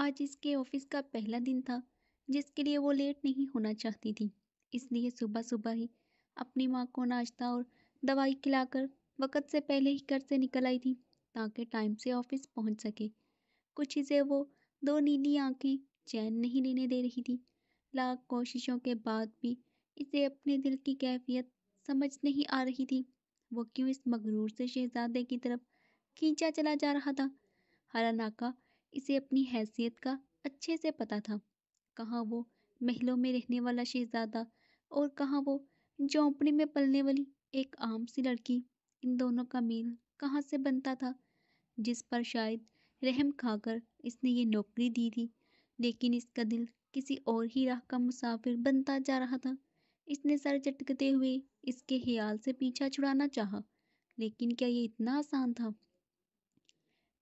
आज इसके ऑफिस का पहला दिन था जिसके लिए वो लेट नहीं होना चाहती थी इसलिए सुबह सुबह ही अपनी माँ को नाश्ता और दवाई खिलाकर वक़्त से पहले ही घर से निकल आई थी ताकि टाइम से ऑफिस पहुँच सके कुछ ही से वो दो नीली आंखें चैन नहीं लेने दे रही थी लाख कोशिशों के बाद भी इसे अपने दिल की कैफियत समझ नहीं आ रही थी वो क्यों इस मगरूर से शहजादे की तरफ खींचा चला जा रहा था हरा नाका इसे अपनी हैसियत का अच्छे से पता था कहाँ वो महलों में रहने वाला शहजादा और कहाँ वो झोंपड़ी में पलने वाली एक आम सी लड़की इन दोनों का मेल कहाँ से बनता था जिस पर शायद रहम खाकर इसने ये नौकरी दी थी लेकिन इसका दिल किसी और ही राह का मुसाफिर बनता जा रहा था इसने सर चटकते हुए इसके ख्याल से पीछा छुड़ाना चाहा लेकिन क्या ये इतना आसान था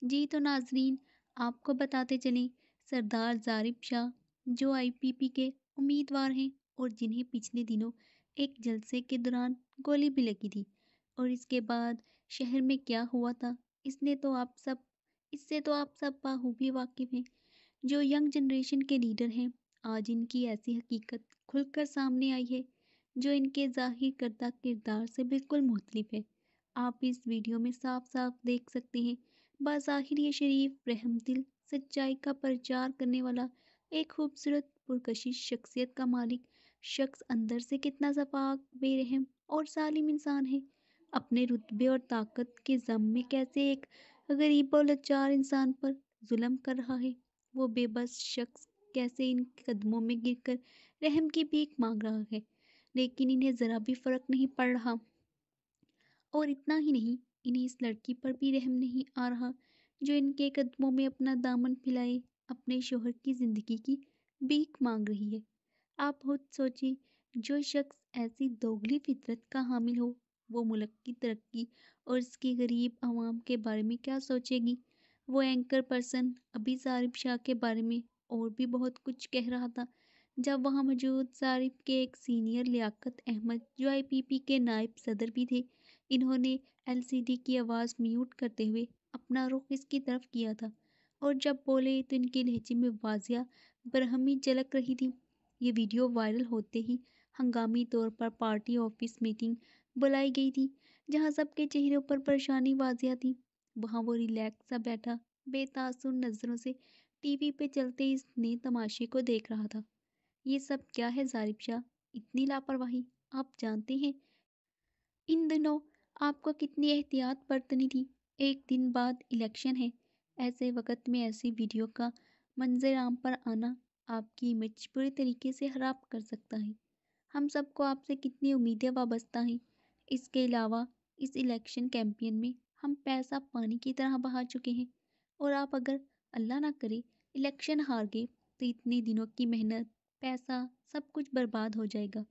जी तो नाजरीन आपको बताते चलें सरदार जारिब शाह जो आई पी पी के उम्मीदवार हैं और जिन्हें पिछले दिनों एक जलसे के दौरान गोली भी लगी थी और इसके बाद शहर में क्या हुआ था इसने तो आप सब इससे तो आप सब बाहूबी वाकिफ़ हैं जो यंग जनरेशन के लीडर हैं आज इनकी ऐसी हकीकत खुलकर सामने आई है जो इनके जाहिर करदा किरदार से बिल्कुल मुख्तलिफ है आप इस वीडियो में साफ साफ देख सकते हैं बाहिर ये शरीफ रहम दिल सच्चाई का प्रचार करने वाला एक खूबसूरत पुरकशिश शख्सियत का मालिक शख्स अंदर से कितना सफाक बेरहम और सालिम इंसान है अपने रुतबे और ताकत के जम में कैसे एक गरीब और लाचार इंसान पर जुल्म कर रहा है वो बेबस शख्स कैसे इन कदमों में गिरकर रहम की भीख मांग रहा है लेकिन इन्हें ज़रा भी फ़र्क नहीं पड़ रहा और इतना ही नहीं इन्हें इस लड़की पर भी रहम नहीं आ रहा जो इनके कदमों में अपना दामन फैलाए अपने शोहर की ज़िंदगी की भीख मांग रही है आप खुद सोचिए जो शख्स ऐसी दोगली फितरत का हामिल हो वो मुल्क की तरक्की और इसकी गरीब आवाम के बारे में क्या सोचेगी वो एंकर पर्सन अभी सारिब शाह के बारे में और भी बहुत कुछ कह रहा था जब वहाँ मौजूद सारिब के एक सीनियर लियाकत अहमद जो आईपीपी के नायब सदर भी थे इन्होंने एलसीडी की आवाज़ म्यूट करते हुए अपना रुख इसकी तरफ किया था और जब बोले तो इनके लहजे में वाजिया बरहमी झलक रही थी ये वीडियो वायरल होते ही हंगामी तौर पर पार्टी ऑफिस मीटिंग बुलाई गई थी जहां सबके चेहरे पर परेशानी वाजिया थी वहां वो रिलैक्स सा बैठा बेतासुर नज़रों से टीवी पे चलते इस नए तमाशे को देख रहा था ये सब क्या है जारिब शाह इतनी लापरवाही आप जानते हैं इन दिनों आपको कितनी एहतियात बरतनी थी एक दिन बाद इलेक्शन है ऐसे वक्त में ऐसी वीडियो का मंजर आम पर आना आपकी इमेज पूरी तरीके से ख़राब कर सकता है हम सबको आपसे कितनी उम्मीदें वाबस्ता हैं इसके अलावा इस इलेक्शन कैंपेन में हम पैसा पानी की तरह बहा चुके हैं और आप अगर अल्लाह ना करे इलेक्शन हार गए तो इतने दिनों की मेहनत पैसा सब कुछ बर्बाद हो जाएगा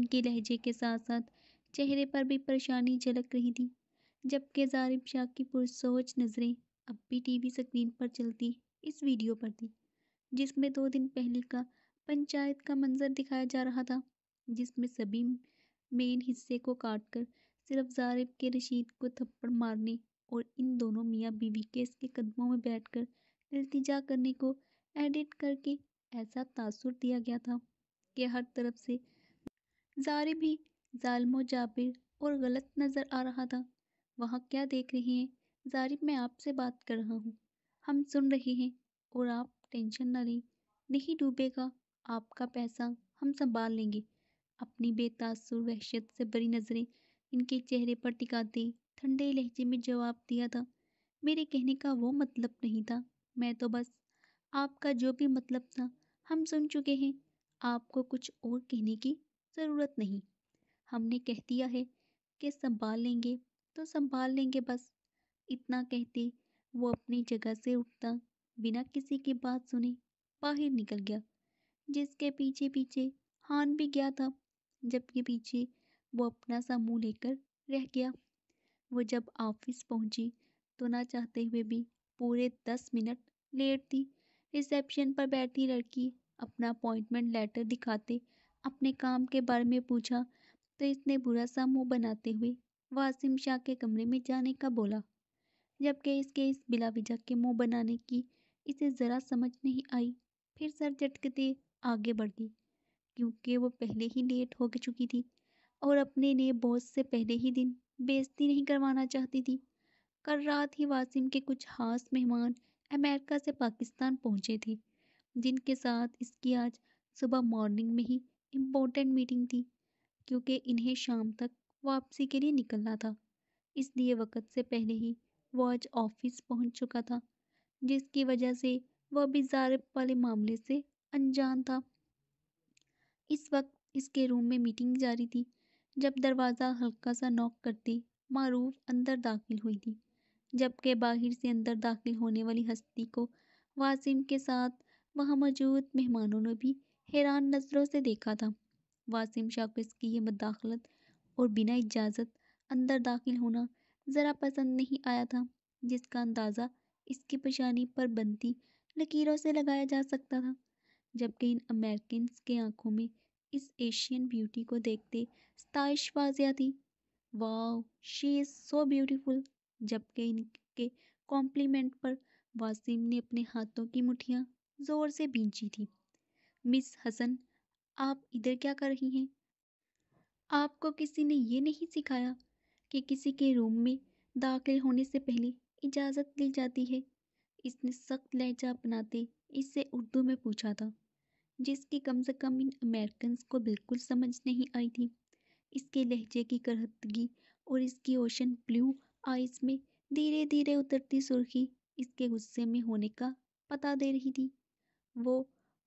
इनके लहजे के साथ साथ चेहरे पर भी परेशानी झलक रही थी जबकि जारिब शाह की पुरसोच नज़रें अब भी टीवी स्क्रीन पर चलती इस वीडियो पर थी जिसमें दो दिन पहले का पंचायत का मंजर दिखाया जा रहा था जिसमें सभी मेन हिस्से को काट कर सिर्फ जारिब के रशीद को थप्पड़ मारने और इन दोनों मियाँ बीवी के इसके कदमों में बैठ कर इल्तजा करने को एडिट करके ऐसा तासुर दिया गया था कि हर तरफ से जारिब ही जालमो जाबिर और गलत नज़र आ रहा था वहाँ क्या देख रही हैं जारिब मैं आपसे बात कर रहा हूँ हम सुन रहे हैं और आप टेंशन ना लें नहीं डूबेगा आपका पैसा हम संभाल लेंगे अपनी बेतासुर वहशत से भरी नज़रें इनके चेहरे पर टिकाते ठंडे लहजे में जवाब दिया था मेरे कहने का वो मतलब नहीं था मैं तो बस आपका जो भी मतलब था हम सुन चुके हैं आपको कुछ और कहने की ज़रूरत नहीं हमने कह दिया है कि संभाल लेंगे तो संभाल लेंगे बस इतना कहते वो अपनी जगह से उठता बिना किसी की बात सुने बाहर निकल गया जिसके पीछे पीछे हान भी गया था जबकि पीछे वो अपना सा मुँह लेकर रह गया वो जब ऑफिस पहुंची तो ना चाहते हुए भी पूरे दस मिनट लेट थी रिसेप्शन पर बैठी लड़की अपना अपॉइंटमेंट लेटर दिखाते अपने काम के बारे में पूछा तो इसने बुरा सा मुंह बनाते हुए वासिम शाह के कमरे में जाने का बोला जबकि इसके इस बिला के मुंह बनाने की इसे ज़रा समझ नहीं आई फिर सर झटकते आगे बढ़ गई क्योंकि वो पहले ही लेट हो चुकी थी और अपने नए बॉस से पहले ही दिन बेजती नहीं करवाना चाहती थी कल रात ही वासिम के कुछ खास मेहमान अमेरिका से पाकिस्तान पहुंचे थे जिनके साथ इसकी आज सुबह मॉर्निंग में ही इम्पोर्टेंट मीटिंग थी क्योंकि इन्हें शाम तक वापसी के लिए निकलना था इसलिए वक़्त से पहले ही वह आज ऑफिस पहुंच चुका था जिसकी वजह से वह अभी जारब वाले मामले से अनजान था इस वक्त इसके रूम में मीटिंग जारी थी जब दरवाज़ा हल्का सा नॉक करते मारूफ अंदर दाखिल हुई थी जबकि बाहर से अंदर दाखिल होने वाली हस्ती को वासिम के साथ वहाँ मौजूद मेहमानों ने भी हैरान नज़रों से देखा था वासिम शाकिज़ की ये मदाखलत और बिना इजाज़त अंदर दाखिल होना ज़रा पसंद नहीं आया था जिसका अंदाज़ा इसकी पेशानी पर बनती लकीरों से लगाया जा सकता था जबकि इन अमेरिकन के आंखों में इस एशियन ब्यूटी को देखते स्ताइश वाजिया थी वाह शी इज़ सो ब्यूटीफुल जबकि इनके कॉम्प्लीमेंट पर वासिम ने अपने हाथों की मुठियाँ ज़ोर से भींची थी मिस हसन आप इधर क्या कर रही हैं आपको किसी ने ये नहीं सिखाया कि किसी के रूम में दाखिल होने से पहले इजाज़त ली जाती है इसने सख्त लहजा अपनाते इससे उर्दू में पूछा था जिसकी कम से कम इन अमेरिकन को बिल्कुल समझ नहीं आई थी इसके लहजे की करहतगी और इसकी ओशन ब्लू आइस में धीरे धीरे उतरती सुर्खी इसके गुस्से में होने का पता दे रही थी वो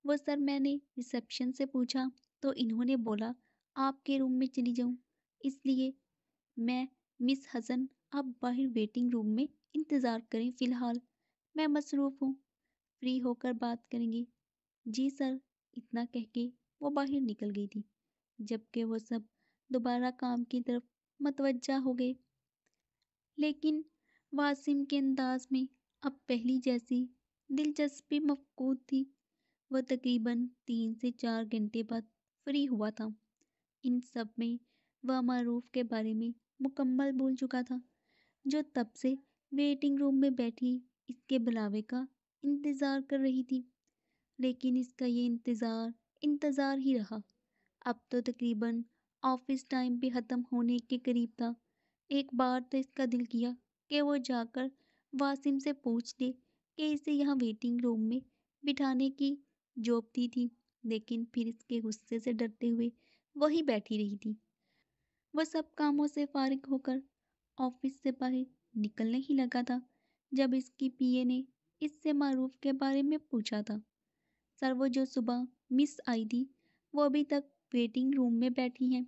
वो सर मैंने रिसेप्शन से पूछा तो इन्होंने बोला आपके रूम में चली जाऊं इसलिए मैं मिस हसन आप बाहर वेटिंग रूम में इंतज़ार करें फ़िलहाल मैं मसरूफ़ हूँ फ्री होकर बात करेंगे जी सर इतना कह के वो बाहर निकल गई थी जबकि वो सब दोबारा काम की तरफ मतवजा हो गए लेकिन वासिम के अंदाज में अब पहली जैसी दिलचस्पी मफकूद थी वह तकरीबन तीन से चार घंटे बाद फ्री हुआ था इन सब में वह मारूफ के बारे में मुकम्मल भूल चुका था जो तब से वेटिंग रूम में बैठी इसके बुलावे का इंतज़ार कर रही थी लेकिन इसका ये इंतज़ार इंतज़ार ही रहा अब तो तकरीबन ऑफिस टाइम भी ख़त्म होने के करीब था एक बार तो इसका दिल किया कि वो जाकर वासिम से पूछ दे कि इसे यहाँ वेटिंग रूम में बिठाने की जोपती थी लेकिन फिर इसके गुस्से से डरते हुए वही बैठी रही थी वह सब कामों से फारिग होकर ऑफिस से बाहर निकलने ही लगा था जब इसकी पीए ने इससे मारूफ के बारे में पूछा था सर वो जो सुबह मिस आई थी वो अभी तक वेटिंग रूम में बैठी हैं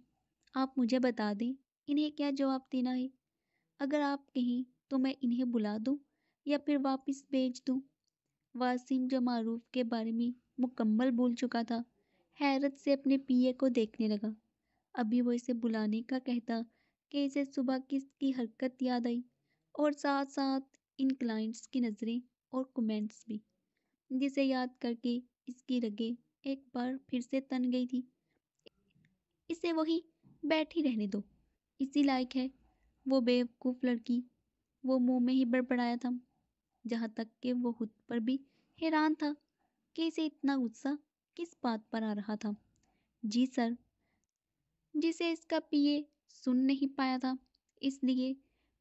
आप मुझे बता दें इन्हें क्या जवाब देना है अगर आप कहें तो मैं इन्हें बुला दूं या फिर वापस भेज दूं वासिम जो मारूफ के बारे में मुकम्मल भूल चुका था हैरत से अपने पिए को देखने लगा अभी वो इसे बुलाने का कहता कि इसे सुबह किसकी हरकत याद आई और साथ साथ इन क्लाइंट्स की नज़रें और कमेंट्स भी जिसे याद करके इसकी रगे एक बार फिर से तन गई थी इसे वही बैठी रहने दो इसी लायक है वो बेवकूफ़ लड़की वो मुंह में ही बड़बड़ाया था जहाँ तक कि वो खुद पर भी हैरान था कैसे इसे इतना गुस्सा किस बात पर आ रहा था जी सर जिसे इसका पीए सुन नहीं पाया था इसलिए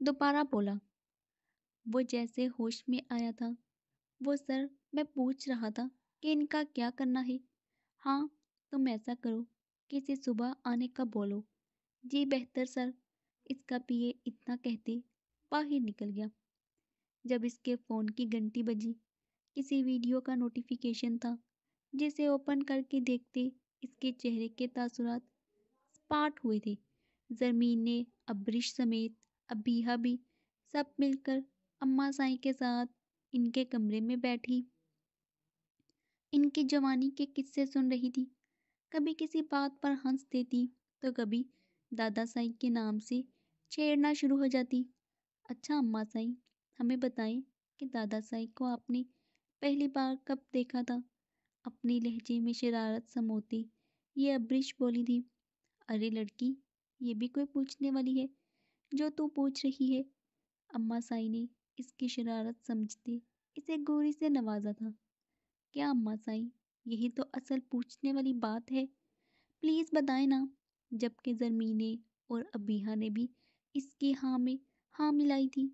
दोबारा बोला वो जैसे होश में आया था वो सर मैं पूछ रहा था कि इनका क्या करना है हाँ तुम ऐसा करो कि इसे सुबह आने का बोलो जी बेहतर सर इसका पीए इतना कहते बाहर निकल गया जब इसके फ़ोन की घंटी बजी किसी वीडियो का नोटिफिकेशन था जिसे ओपन करके देखते इसके चेहरे के तासुरात स्पाट हुए थे जरमीन ने अब्रिश समेत अबीहा भी सब मिलकर अम्मा साई के साथ इनके कमरे में बैठी इनकी जवानी के किस्से सुन रही थी कभी किसी बात पर हंस देती तो कभी दादा साई के नाम से छेड़ना शुरू हो जाती अच्छा अम्मा साई हमें बताएं कि दादा साई को आपने पहली बार कब देखा था अपने लहजे में शरारत समोती ये अब्रिश बोली थी अरे लड़की ये भी कोई पूछने वाली है जो तू पूछ रही है अम्मा साई ने इसकी शरारत समझते इसे गोरी से नवाजा था क्या अम्मा साई यही तो असल पूछने वाली बात है प्लीज़ बताए ना जबकि जरमीने और अबीहा ने भी इसकी हाँ में हाँ मिलाई थी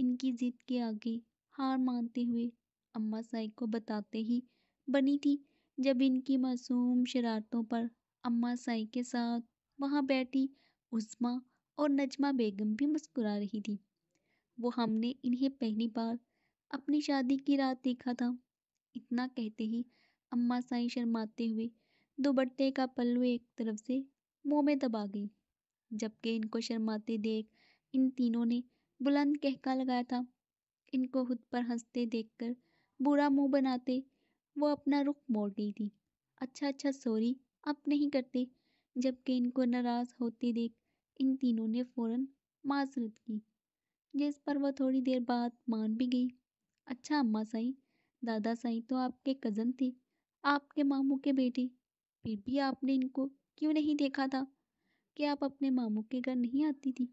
इनकी ज़िद के आगे हार मानते हुए अम्मा साई को बताते ही बनी थी जब इनकी मासूम शरारतों पर अम्मा साई के साथ वहाँ बैठी उस्मा और नजमा बेगम भी मुस्कुरा रही थी वो हमने इन्हें पहली बार अपनी शादी की रात देखा था इतना कहते ही अम्मा साई शर्माते हुए दुबट्टे का पल्लू एक तरफ से मुंह में दबा गई जबकि इनको शर्माते देख इन तीनों ने बुलंद कहका लगाया था इनको खुद पर हंसते देखकर बुरा मुंह बनाते वो अपना रुख मोड़ती थी अच्छा अच्छा सॉरी अब नहीं करते जबकि इनको नाराज़ होते देख इन तीनों ने फ़ौरन माजरत की जिस पर वह थोड़ी देर बाद मान भी गई अच्छा अम्मा साई दादा साई तो आपके कज़न थे आपके मामू के बेटे फिर भी आपने इनको क्यों नहीं देखा था कि आप अपने मामू के घर नहीं आती थी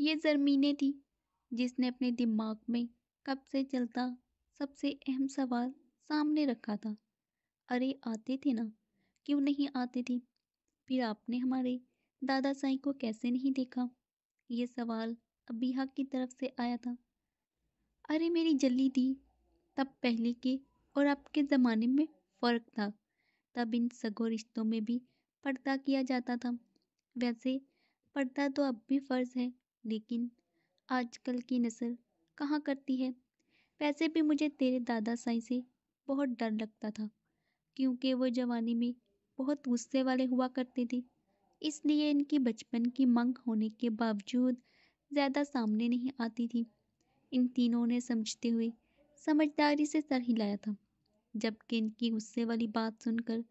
ये जरमीने थी जिसने अपने दिमाग में कब से चलता सबसे अहम सवाल सामने रखा था अरे आते थे ना क्यों नहीं आते थे फिर आपने हमारे दादा साई को कैसे नहीं देखा ये सवाल अबीहा की तरफ से आया था अरे मेरी जल्दी थी तब पहले के और आपके ज़माने में फ़र्क था तब इन सगो रिश्तों में भी पर्दा किया जाता था वैसे पर्दा तो अब भी फ़र्ज है लेकिन आजकल की नस्ल कहाँ करती है वैसे भी मुझे तेरे दादा साई से बहुत डर लगता था क्योंकि वो ज़माने में बहुत गुस्से वाले हुआ करते थे इसलिए इनकी बचपन की मांग होने के बावजूद ज़्यादा सामने नहीं आती थी इन तीनों ने समझते हुए समझदारी से सर हिलाया था जबकि इनकी गुस्से वाली बात सुनकर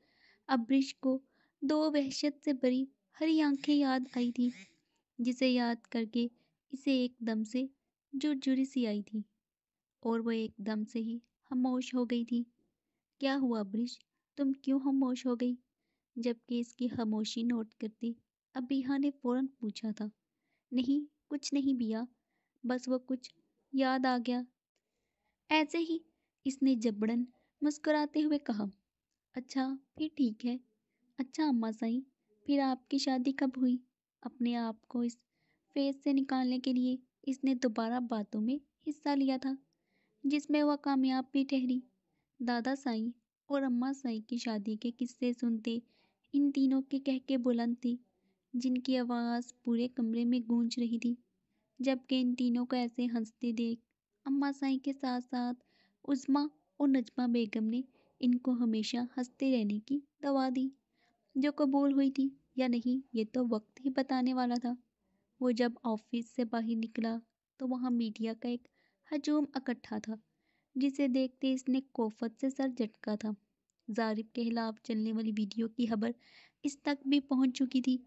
अब्रिश को दो वहशत से भरी हरी आंखें याद आई थी जिसे याद करके इसे एकदम से जुरजुरी सी आई थी और वह एकदम से ही खामोश हो गई थी क्या हुआ ब्रिज तुम क्यों खामोश हो गई जबकि इसकी खामोशी नोट करती अबीहा ने फ़ौरन पूछा था नहीं कुछ नहीं बिया बस वो कुछ याद आ गया ऐसे ही इसने जबड़न मुस्कुराते हुए कहा अच्छा फिर ठीक है अच्छा अम्मा सही फिर आपकी शादी कब हुई अपने आप को इस फेस से निकालने के लिए इसने दोबारा बातों में हिस्सा लिया था जिसमें वह कामयाब भी ठहरी दादा साईं और अम्मा साईं की शादी के किस्से सुनते इन तीनों के कह के बुलंद थे जिनकी आवाज़ पूरे कमरे में गूंज रही थी जबकि इन तीनों को ऐसे हंसते देख अम्मा साईं के साथ साथ उज़मा और नजमा बेगम ने इनको हमेशा हंसते रहने की दवा दी जो कबूल हुई थी या नहीं ये तो वक्त ही बताने वाला था वो जब ऑफिस से बाहर निकला तो वहाँ मीडिया का एक हजूम इकट्ठा था जिसे देखते इसने कोफत से सर झटका था जारिब के खिलाफ चलने वाली वीडियो की खबर इस तक भी पहुंच चुकी थी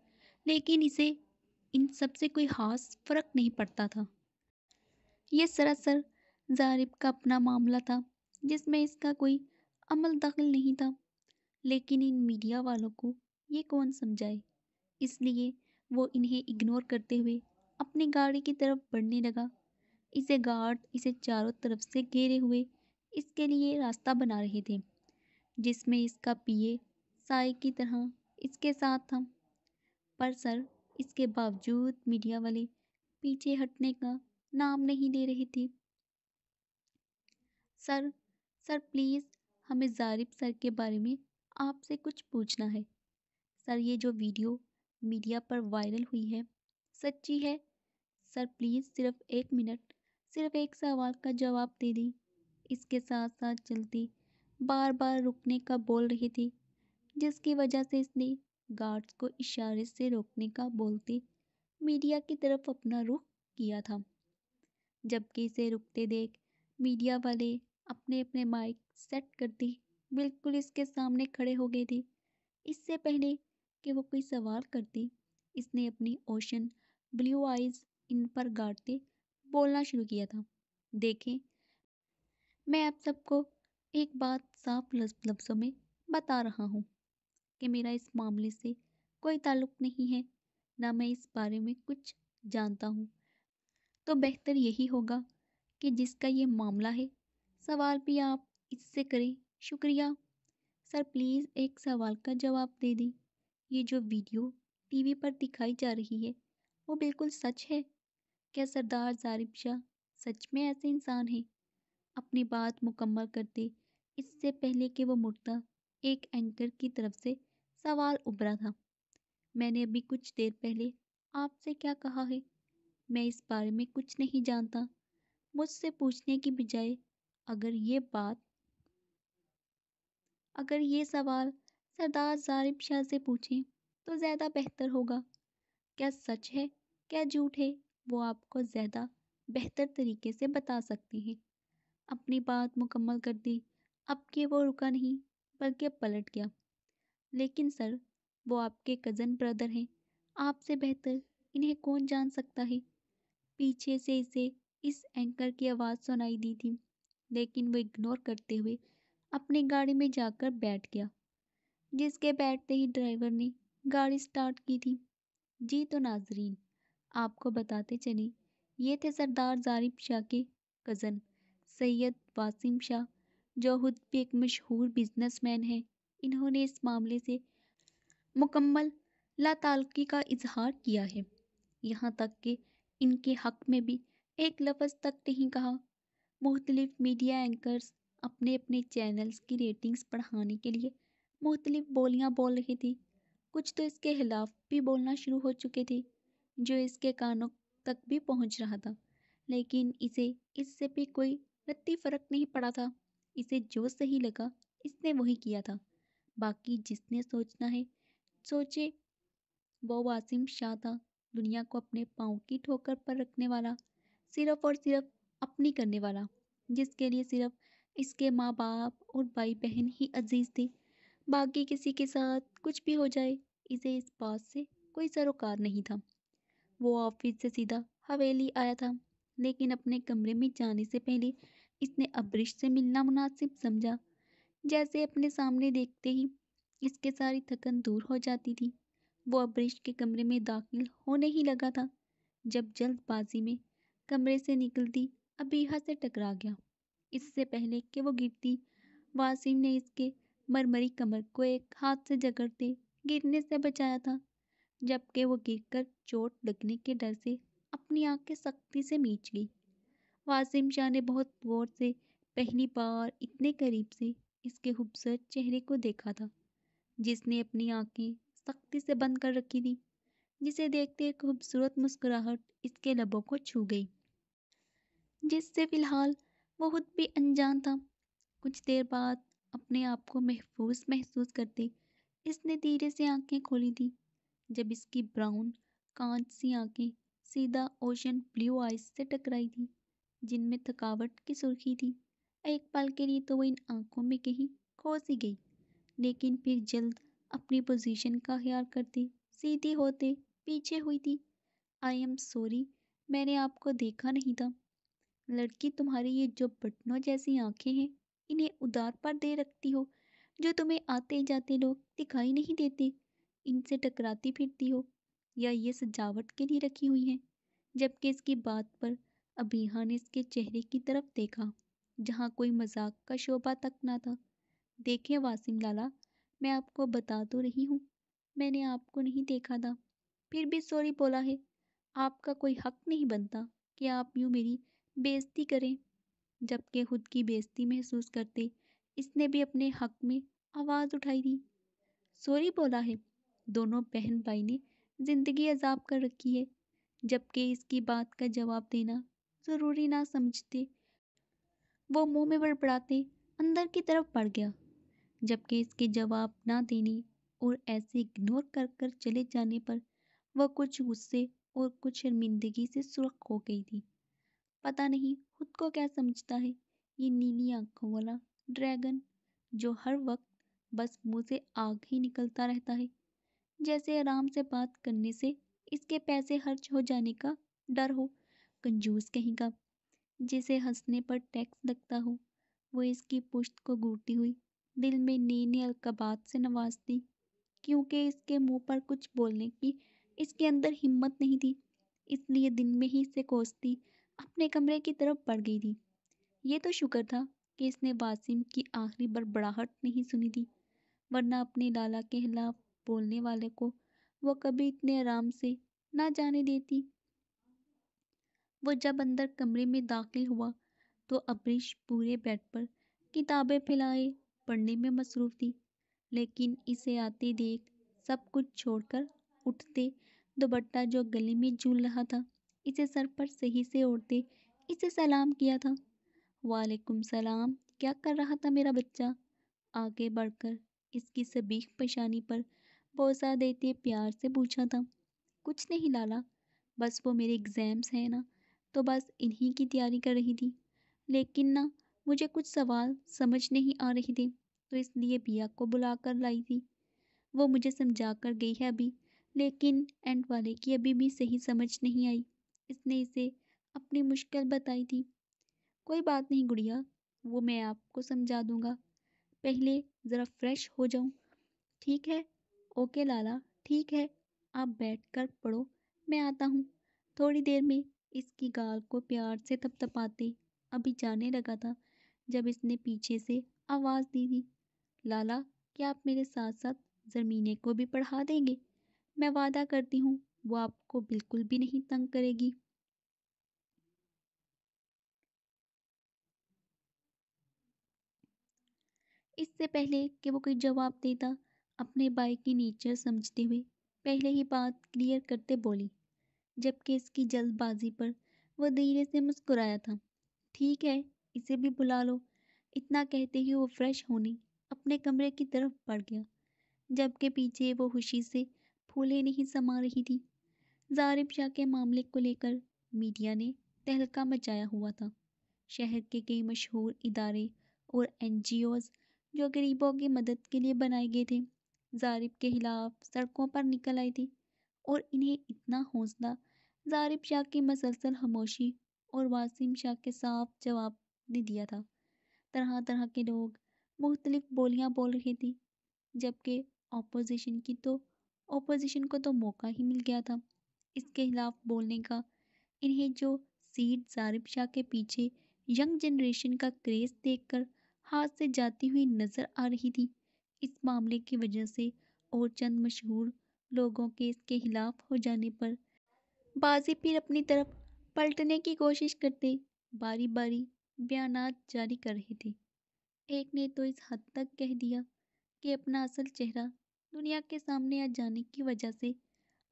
लेकिन इसे इन सब से कोई खास फर्क नहीं पड़ता था यह सरासर जारिब का अपना मामला था जिसमें इसका कोई अमल दखल नहीं था लेकिन इन मीडिया वालों को ये कौन समझाए इसलिए वो इन्हें इग्नोर करते हुए अपनी गाड़ी की तरफ बढ़ने लगा इसे गार्ड इसे चारों तरफ से घेरे हुए इसके लिए रास्ता बना रहे थे जिसमें इसका पीए साय की तरह इसके साथ था पर सर इसके बावजूद मीडिया वाले पीछे हटने का नाम नहीं ले रहे थे सर सर प्लीज़ हमें जारिब सर के बारे में आपसे कुछ पूछना है सर ये जो वीडियो मीडिया पर वायरल हुई है सच्ची है सर प्लीज़ सिर्फ एक मिनट सिर्फ एक सवाल का जवाब दे दी इसके साथ साथ चलती बार बार रुकने का बोल रही थी जिसकी वजह से इसने गार्ड्स को इशारे से रोकने का बोलते मीडिया की तरफ अपना रुख किया था जबकि इसे रुकते देख मीडिया वाले अपने अपने माइक सेट करती बिल्कुल इसके सामने खड़े हो गए थे इससे पहले कि वो कोई सवाल करती इसने अपनी ओशन ब्लू आइज इन पर गाड़ते बोलना शुरू किया था देखें मैं आप सबको एक बात साफ लफ्ज़ों में बता रहा हूँ कि मेरा इस मामले से कोई ताल्लुक नहीं है ना मैं इस बारे में कुछ जानता हूँ तो बेहतर यही होगा कि जिसका ये मामला है सवाल भी आप इससे करें शुक्रिया सर प्लीज़ एक सवाल का जवाब दे दें ये जो वीडियो टीवी पर दिखाई जा रही है वो बिल्कुल सच है क्या सरदार जारिब शाह सच में ऐसे इंसान हैं अपनी बात मुकम्मल करते इससे पहले कि वो मुड़ता एक एंकर की तरफ से सवाल उभरा था मैंने अभी कुछ देर पहले आपसे क्या कहा है मैं इस बारे में कुछ नहीं जानता मुझसे पूछने की बजाय अगर ये बात अगर ये सवाल सरदार जारिब शाह से पूछें तो ज़्यादा बेहतर होगा क्या सच है क्या झूठ है वो आपको ज़्यादा बेहतर तरीके से बता सकते हैं अपनी बात मुकम्मल कर दी अब के वो रुका नहीं बल्कि पलट गया लेकिन सर वो आपके कज़न ब्रदर हैं आपसे बेहतर इन्हें कौन जान सकता है पीछे से इसे इस एंकर की आवाज़ सुनाई दी थी लेकिन वो इग्नोर करते हुए अपनी गाड़ी में जाकर बैठ गया जिसके बैठते ही ड्राइवर ने गाड़ी स्टार्ट की थी जी तो नाजरीन आपको बताते चली ये थे सरदार जारिब शाह के कज़न सैयद वासिम शाह जो खुद भी एक मशहूर बिजनेसमैन हैं इन्होंने इस मामले से मुकम्मल लातालकी का इजहार किया है यहाँ तक कि इनके हक में भी एक लफ्ज़ तक नहीं कहा मुख्तलिफ मीडिया एंकर्स अपने अपने चैनल्स की रेटिंग्स बढ़ाने के लिए मुख्तलिफ बोलियाँ बोल रहे थे कुछ तो इसके खिलाफ भी बोलना शुरू हो चुके थे जो इसके कानों तक भी पहुंच रहा था लेकिन इसे इससे भी कोई रत्ती फर्क नहीं पड़ा था इसे जो सही लगा इसने वही किया था बाकी जिसने सोचना है सोचे वो वासिम शाह था दुनिया को अपने पाँव की ठोकर पर रखने वाला सिर्फ और सिर्फ अपनी करने वाला जिसके लिए सिर्फ इसके माँ बाप और भाई बहन ही अजीज थे बाकी किसी के साथ कुछ भी हो जाए इसे इस बात से कोई सरोकार नहीं था वो ऑफिस से सीधा हवेली आया था लेकिन अपने कमरे में जाने से पहले इसने अब्रिश से मिलना मुनासिब समझा जैसे अपने सामने देखते ही इसके सारी थकन दूर हो जाती थी वो अब्रिश के कमरे में दाखिल होने ही लगा था जब जल्दबाजी में कमरे से निकलती अबीहा से टकरा गया इससे पहले कि वो गिरती वासिम ने इसके मरमरी कमर को एक हाथ से जकड़ते गिरने से बचाया था जबकि गिर गिरकर चोट लगने के डर से अपनी आंखें सख्ती से मीच गई वासिम शाह ने बहुत गौर से पहली बार इतने करीब से इसके खूबसूरत चेहरे को देखा था जिसने अपनी आंखें सख्ती से बंद कर रखी थी जिसे देखते खूबसूरत मुस्कुराहट इसके लबों को छू गई जिससे फ़िलहाल वो खुद भी अनजान था कुछ देर बाद अपने आप को महफूज महसूस करते इसने धीरे से आंखें खोली थी जब इसकी ब्राउन कांच सी आंखें सीधा ओशन ब्लू आइज से टकराई थी जिनमें थकावट की सुर्खी थी एक पल के लिए तो वह इन आंखों में कहीं खो सी गई लेकिन फिर जल्द अपनी पोजीशन का ख्याल करते सीधी होते पीछे हुई थी आई एम सॉरी मैंने आपको देखा नहीं था लड़की तुम्हारी ये जो बटनों जैसी आंखें हैं इन्हें उदार पर दे रखती हो जो तुम्हें आते जाते लोग दिखाई नहीं देते इनसे टकराती फिरती हो या ये सजावट के लिए रखी हुई हैं जबकि इसकी बात पर अबीहा ने इसके चेहरे की तरफ देखा जहाँ कोई मजाक का शोभा तक ना था देखे वासिम लाला मैं आपको बता तो रही हूँ मैंने आपको नहीं देखा था फिर भी सॉरी बोला है आपका कोई हक नहीं बनता कि आप यूँ मेरी बेइज्जती करें जबकि खुद की बेइज्जती महसूस करते इसने भी अपने हक में आवाज़ उठाई दी सॉरी बोला है दोनों बहन भाई ने ज़िंदगी अजाब कर रखी है जबकि इसकी बात का जवाब देना ज़रूरी ना समझते वो मुंह में बड़बड़ाते अंदर की तरफ पड़ गया जबकि इसके जवाब ना देने और ऐसे इग्नोर कर कर चले जाने पर वह कुछ गुस्से और कुछ शर्मिंदगी से सुरख हो गई थी पता नहीं खुद को क्या समझता है ये नीली आंखों वाला ड्रैगन जो हर वक्त बस मुंह से आग ही निकलता रहता है जैसे आराम से बात करने से इसके पैसे खर्च हो जाने का डर हो कंजूस कहीं का जिसे हंसने पर टैक्स लगता हो वो इसकी पुश्त को घूरती हुई दिल में नए नए अलकाबात से नवाजती क्योंकि इसके मुंह पर कुछ बोलने की इसके अंदर हिम्मत नहीं थी इसलिए दिन में ही इसे कोसती अपने कमरे की तरफ बढ़ गई थी ये तो शुक्र था कि इसने वासिम की आखिरी बड़बड़ाहट नहीं सुनी थी वरना अपने लाला के खिलाफ बोलने वाले को वो कभी इतने आराम से ना जाने देती वो जब अंदर कमरे में दाखिल हुआ तो अबरीश पूरे बेड पर किताबें फैलाए पढ़ने में मसरूफ थी लेकिन इसे आते देख सब कुछ छोड़कर उठते दुपट्टा जो गले में झूल रहा था इसे सर पर सही से ओढ़ते इसे सलाम किया था वालेकुम सलाम क्या कर रहा था मेरा बच्चा आगे बढ़कर इसकी सबीख पेशानी पर बहुत देती है प्यार से पूछा था कुछ नहीं लाला बस वो मेरे एग्ज़ाम्स हैं ना तो बस इन्हीं की तैयारी कर रही थी लेकिन ना मुझे कुछ सवाल समझ नहीं आ रहे थे तो इसलिए बिया को बुला कर लाई थी वो मुझे समझा कर गई है अभी लेकिन एंड वाले की अभी भी सही समझ नहीं आई इसने इसे अपनी मुश्किल बताई थी कोई बात नहीं गुड़िया वो मैं आपको समझा दूँगा पहले ज़रा फ्रेश हो जाऊँ ठीक है ओके लाला ठीक है आप बैठ कर पढ़ो मैं आता हूँ थोड़ी देर में इसकी गाल को प्यार से थपथपाते अभी जाने लगा था जब इसने पीछे से आवाज़ दी थी लाला क्या आप मेरे साथ साथ ज़मीने को भी पढ़ा देंगे मैं वादा करती हूँ वो आपको बिल्कुल भी नहीं तंग करेगी इससे पहले कि वो कोई जवाब देता अपने बाइक की नेचर समझते हुए पहले ही बात क्लियर करते बोली जबकि इसकी जल्दबाजी पर वह धीरे से मुस्कुराया था ठीक है इसे भी बुला लो इतना कहते ही वो फ्रेश होने अपने कमरे की तरफ बढ़ गया जबकि पीछे वो खुशी से फूले नहीं समा रही थी जारिब शाह के मामले को लेकर मीडिया ने तहलका मचाया हुआ था शहर के कई मशहूर इदारे और एन जो गरीबों की मदद के लिए बनाए गए थे जारिब के ख़िलाफ़ सड़कों पर निकल आई थी और इन्हें इतना हौसला जारिब शाह की मसलसल खामोशी और वासिम शाह के साफ जवाब ने दिया था तरह तरह के लोग मुख्तलिफ बोलियाँ बोल रहे थे जबकि अपोजिशन की तो अपोजिशन को तो मौका ही मिल गया था इसके खिलाफ बोलने का इन्हें जो सीट जारिब शाह के पीछे यंग जनरेशन का क्रेज़ देखकर हाथ से जाती हुई नज़र आ रही थी इस मामले की वजह से और चंद मशहूर लोगों के इसके खिलाफ हो जाने पर बाजी फिर अपनी तरफ पलटने की कोशिश करते बारी बारी बयान जारी कर रहे थे एक ने तो इस हद तक कह दिया कि अपना असल चेहरा दुनिया के सामने आ जाने की वजह से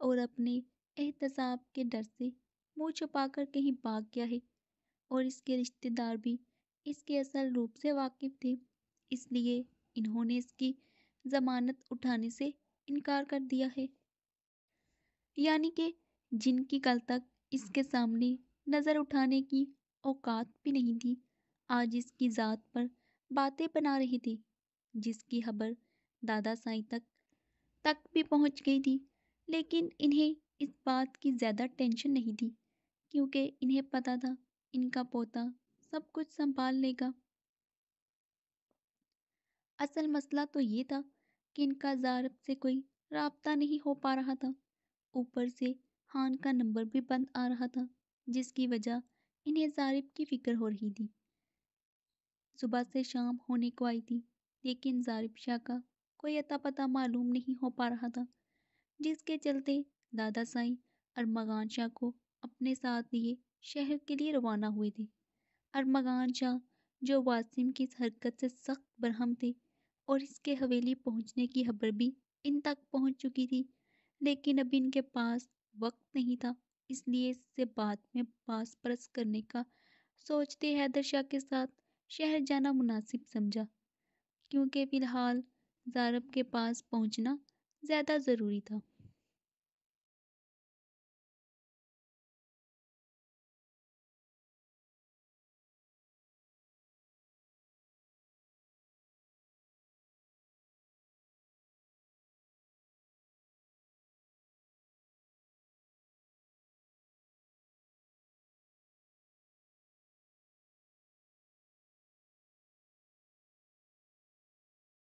और अपने एहतसाब के डर से मुंह छुपाकर कहीं भाग गया है और इसके रिश्तेदार भी इसके असल रूप से वाकिफ थे इसलिए इन्होंने इसकी जमानत उठाने से इनकार कर दिया है यानी कि जिनकी कल तक इसके सामने नज़र उठाने की औकात भी नहीं थी आज इसकी ज़ात पर बातें बना रहे थे जिसकी खबर दादा साईं तक तक भी पहुंच गई थी लेकिन इन्हें इस बात की ज़्यादा टेंशन नहीं थी क्योंकि इन्हें पता था इनका पोता सब कुछ संभाल लेगा असल मसला तो ये था कि इनका ज़ारब से कोई रबता नहीं हो पा रहा था ऊपर से हान का नंबर भी बंद आ रहा था जिसकी वजह इन्हें ज़ारब की फ़िक्र हो रही थी सुबह से शाम होने को आई थी लेकिन जारब शाह का कोई अता पता मालूम नहीं हो पा रहा था जिसके चलते दादा साई अरमगान शाह को अपने साथ लिए शहर के लिए रवाना हुए थे अरमगान शाह जो वासिम की इस हरकत से सख्त बरहम थे और इसके हवेली पहुंचने की खबर भी इन तक पहुंच चुकी थी लेकिन अब इनके पास वक्त नहीं था इसलिए इससे बाद में पास परस करने का सोचते हैदर शाह के साथ शहर जाना मुनासिब समझा क्योंकि फ़िलहाल जारब के पास पहुंचना ज़्यादा ज़रूरी था